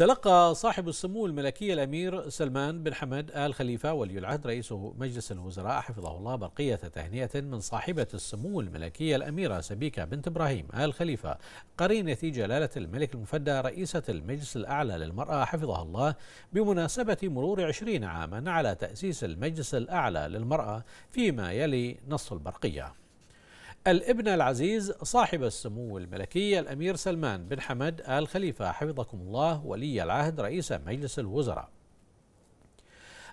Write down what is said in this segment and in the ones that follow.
تلقى صاحب السمو الملكي الأمير سلمان بن حمد آل خليفة ولي العهد رئيس مجلس الوزراء حفظه الله برقية تهنئة من صاحبة السمو الملكية الأميرة سبيكة بنت إبراهيم آل خليفة قرينة جلالة الملك المفدى رئيسة المجلس الأعلى للمرأة حفظها الله بمناسبة مرور عشرين عاما على تأسيس المجلس الأعلى للمرأة فيما يلي نص البرقية الابن العزيز صاحب السمو الملكي الأمير سلمان بن حمد آل خليفة حفظكم الله ولي العهد رئيس مجلس الوزراء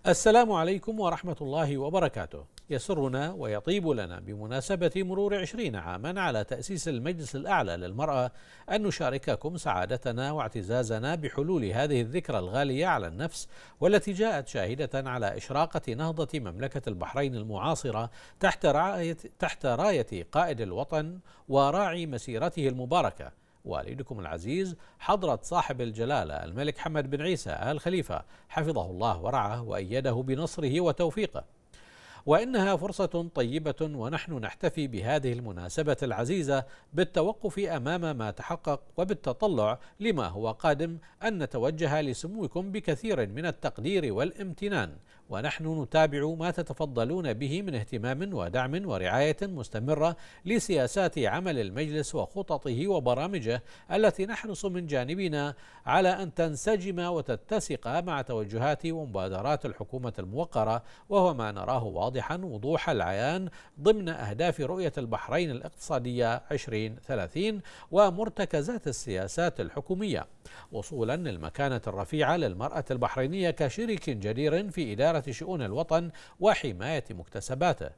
السلام عليكم ورحمة الله وبركاته يسرنا ويطيب لنا بمناسبة مرور عشرين عاما على تأسيس المجلس الأعلى للمرأة أن نشارككم سعادتنا واعتزازنا بحلول هذه الذكرى الغالية على النفس والتي جاءت شاهدة على إشراقة نهضة مملكة البحرين المعاصرة تحت راية, تحت راية قائد الوطن وراعي مسيرته المباركة والدكم العزيز حضرة صاحب الجلالة الملك حمد بن عيسى آل خليفة حفظه الله ورعاه وأيده بنصره وتوفيقه وانها فرصه طيبه ونحن نحتفي بهذه المناسبه العزيزه بالتوقف امام ما تحقق وبالتطلع لما هو قادم ان نتوجه لسموكم بكثير من التقدير والامتنان ونحن نتابع ما تتفضلون به من اهتمام ودعم ورعاية مستمرة لسياسات عمل المجلس وخططه وبرامجه التي نحرص من جانبنا على أن تنسجم وتتسق مع توجهات ومبادرات الحكومة الموقرة وهو ما نراه واضحا وضوح العيان ضمن أهداف رؤية البحرين الاقتصادية 2030 ومرتكزات السياسات الحكومية وصولا للمكانة الرفيعة للمرأة البحرينية كشريك جدير في إدارة وزاره شؤون الوطن وحماية مكتسباته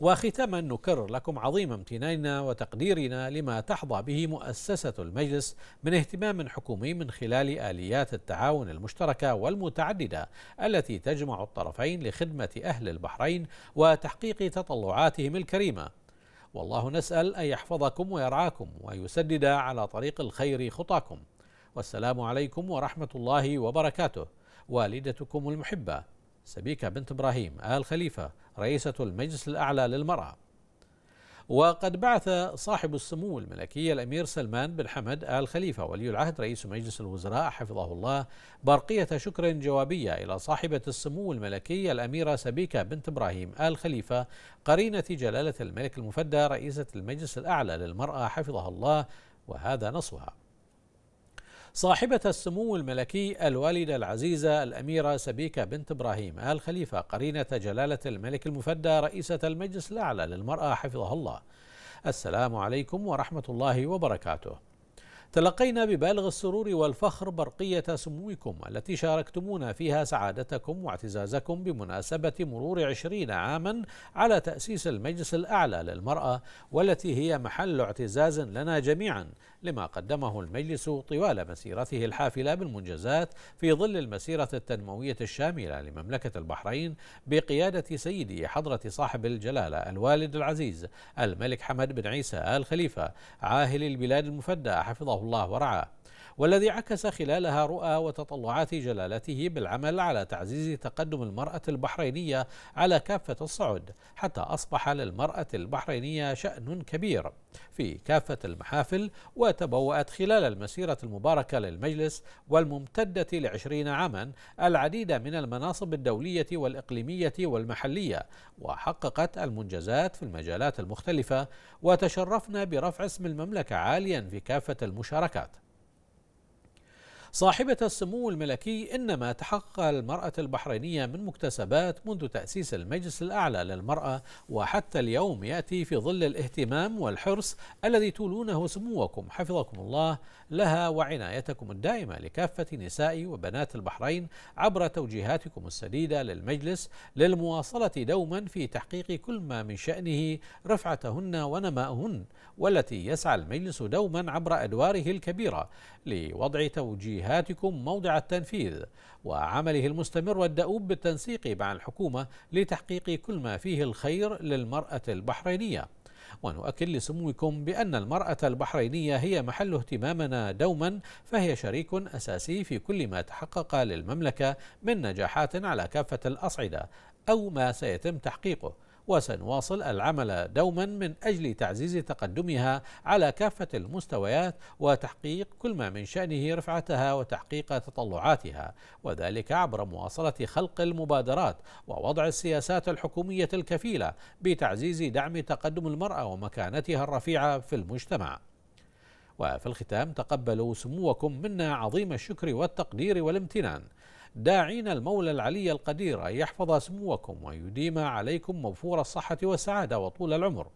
وختاما نكرر لكم عظيم امتناننا وتقديرنا لما تحظى به مؤسسة المجلس من اهتمام حكومي من خلال آليات التعاون المشتركة والمتعددة التي تجمع الطرفين لخدمة أهل البحرين وتحقيق تطلعاتهم الكريمة والله نسأل أن يحفظكم ويرعاكم ويسدد على طريق الخير خطاكم والسلام عليكم ورحمة الله وبركاته والدتكم المحبة سبيكة بنت إبراهيم آل خليفة رئيسة المجلس الأعلى للمرأة وقد بعث صاحب السمو الملكي الأمير سلمان بن حمد آل خليفة ولي العهد رئيس مجلس الوزراء حفظه الله برقية شكر جوابية إلى صاحبة السمو الملكي الأميرة سبيكة بنت إبراهيم آل خليفة قرينة جلالة الملك المفدى رئيسة المجلس الأعلى للمرأة حفظها الله وهذا نصها صاحبة السمو الملكي الوالدة العزيزة الأميرة سبيكة بنت إبراهيم آل خليفة قرينة جلالة الملك المفدى رئيسة المجلس الأعلى للمرأة حفظها الله السلام عليكم ورحمة الله وبركاته تلقينا ببالغ السرور والفخر برقية سموكم التي شاركتمونا فيها سعادتكم واعتزازكم بمناسبة مرور عشرين عاما على تأسيس المجلس الأعلى للمرأة والتي هي محل اعتزاز لنا جميعا لما قدمه المجلس طوال مسيرته الحافلة بالمنجزات في ظل المسيرة التنموية الشاملة لمملكة البحرين بقيادة سيدي حضرة صاحب الجلالة الوالد العزيز الملك حمد بن عيسى آل خليفة عاهل البلاد المفدى حفظه الله ورعاه والذي عكس خلالها رؤى وتطلعات جلالته بالعمل على تعزيز تقدم المرأة البحرينية على كافة الصعد حتى أصبح للمرأة البحرينية شأن كبير في كافة المحافل وتبوأت خلال المسيرة المباركة للمجلس والممتدة لعشرين عاما العديد من المناصب الدولية والإقليمية والمحلية وحققت المنجزات في المجالات المختلفة وتشرفنا برفع اسم المملكة عاليا في كافة المشاركات صاحبة السمو الملكي إنما تحقق المرأة البحرينية من مكتسبات منذ تأسيس المجلس الأعلى للمرأة وحتى اليوم يأتي في ظل الاهتمام والحرص الذي تولونه سموكم حفظكم الله لها وعنايتكم الدائمة لكافة نساء وبنات البحرين عبر توجيهاتكم السديدة للمجلس للمواصلة دوما في تحقيق كل ما من شأنه رفعتهن ونمائهن والتي يسعى المجلس دوما عبر أدواره الكبيرة لوضع توجيه جهاتكم موضع التنفيذ وعمله المستمر والدؤوب بالتنسيق مع الحكومة لتحقيق كل ما فيه الخير للمرأة البحرينية ونؤكد لسموكم بأن المرأة البحرينية هي محل اهتمامنا دوما فهي شريك أساسي في كل ما تحقق للمملكة من نجاحات على كافة الأصعدة أو ما سيتم تحقيقه وسنواصل العمل دوما من أجل تعزيز تقدمها على كافة المستويات وتحقيق كل ما من شأنه رفعتها وتحقيق تطلعاتها وذلك عبر مواصلة خلق المبادرات ووضع السياسات الحكومية الكفيلة بتعزيز دعم تقدم المرأة ومكانتها الرفيعة في المجتمع وفي الختام تقبلوا سموكم منا عظيم الشكر والتقدير والامتنان داعين المولى العلي القدير أن يحفظ سموكم ويديم عليكم موفور الصحة والسعادة وطول العمر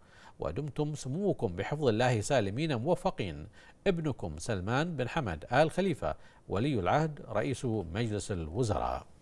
ودمتم سموكم بحفظ الله سالمين موفقين ابنكم سلمان بن حمد آل خليفة ولي العهد رئيس مجلس الوزراء